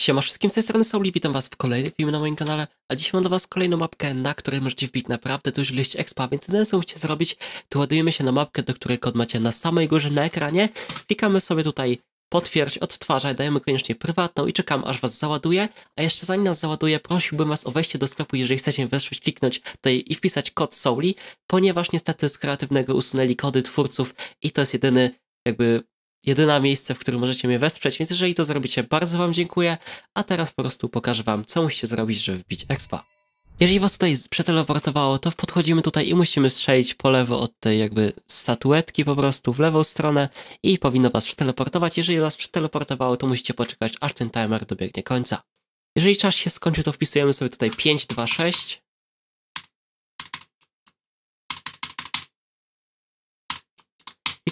Siema wszystkim, z tej strony Sauli, witam was w kolejnym filmie na moim kanale, a dzisiaj mam dla was kolejną mapkę, na której możecie wbić naprawdę dużo ilość expa, więc jedyne co musicie zrobić, to ładujemy się na mapkę, do której kod macie na samej górze na ekranie, klikamy sobie tutaj potwierdź, odtwarzaj, dajemy koniecznie prywatną i czekam aż was załaduje, a jeszcze zanim nas załaduje, prosiłbym was o wejście do sklepu, jeżeli chcecie weszć, kliknąć tutaj i wpisać kod Sauli, ponieważ niestety z kreatywnego usunęli kody twórców i to jest jedyny jakby jedyne miejsce, w którym możecie mnie wesprzeć, więc jeżeli to zrobicie, bardzo wam dziękuję, a teraz po prostu pokażę wam, co musicie zrobić, żeby wbić expa. Jeżeli was tutaj przeteleportowało, to podchodzimy tutaj i musimy strzelić po lewo od tej jakby statuetki po prostu w lewą stronę i powinno was przeteleportować. Jeżeli was przeteleportowało, to musicie poczekać, aż ten timer dobiegnie końca. Jeżeli czas się skończy, to wpisujemy sobie tutaj 5, 2, 6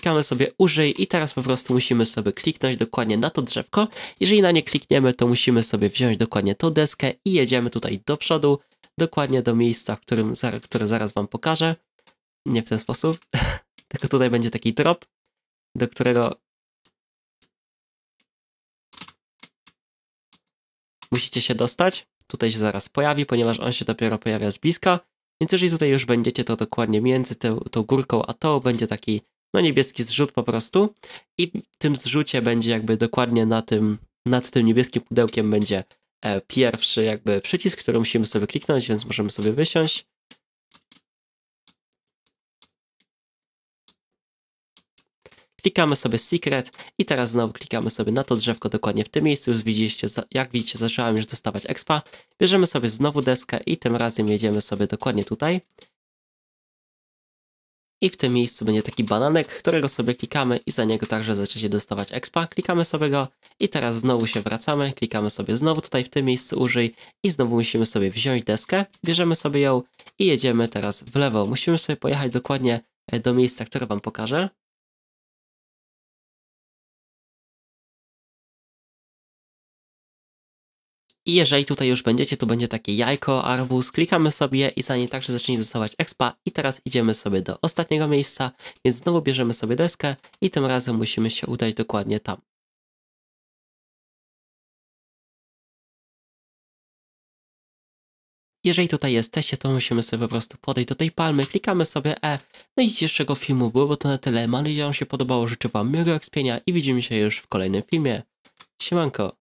klikamy sobie użyj i teraz po prostu musimy sobie kliknąć dokładnie na to drzewko. Jeżeli na nie klikniemy, to musimy sobie wziąć dokładnie tą deskę i jedziemy tutaj do przodu, dokładnie do miejsca, którym, które zaraz Wam pokażę. Nie w ten sposób, tylko tutaj będzie taki drop, do którego musicie się dostać. Tutaj się zaraz pojawi, ponieważ on się dopiero pojawia z bliska. Więc jeżeli tutaj już będziecie, to dokładnie między tą, tą górką a tą będzie taki no niebieski zrzut po prostu i w tym zrzucie będzie jakby dokładnie na tym, nad tym niebieskim pudełkiem będzie e, pierwszy jakby przycisk, który musimy sobie kliknąć, więc możemy sobie wysiąść. Klikamy sobie Secret i teraz znowu klikamy sobie na to drzewko dokładnie w tym miejscu. Już widzieliście, jak widzicie, zaczęłam już dostawać expa. Bierzemy sobie znowu deskę i tym razem jedziemy sobie dokładnie tutaj. I w tym miejscu będzie taki bananek, którego sobie klikamy i za niego także zaczniecie dostawać expa. Klikamy sobie go i teraz znowu się wracamy, klikamy sobie znowu tutaj w tym miejscu użyj i znowu musimy sobie wziąć deskę, bierzemy sobie ją i jedziemy teraz w lewo. Musimy sobie pojechać dokładnie e, do miejsca, które wam pokażę. I jeżeli tutaj już będziecie, to będzie takie jajko, arbuz, klikamy sobie i za także zacznie dostawać expa i teraz idziemy sobie do ostatniego miejsca, więc znowu bierzemy sobie deskę i tym razem musimy się udać dokładnie tam. Jeżeli tutaj jesteście, to musimy sobie po prostu podejść do tej palmy, klikamy sobie E, no i z dzisiejszego filmu było to na tyle, mam nadzieję, że Wam się podobało, życzę Wam miłego ekspienia i widzimy się już w kolejnym filmie. Siemanko!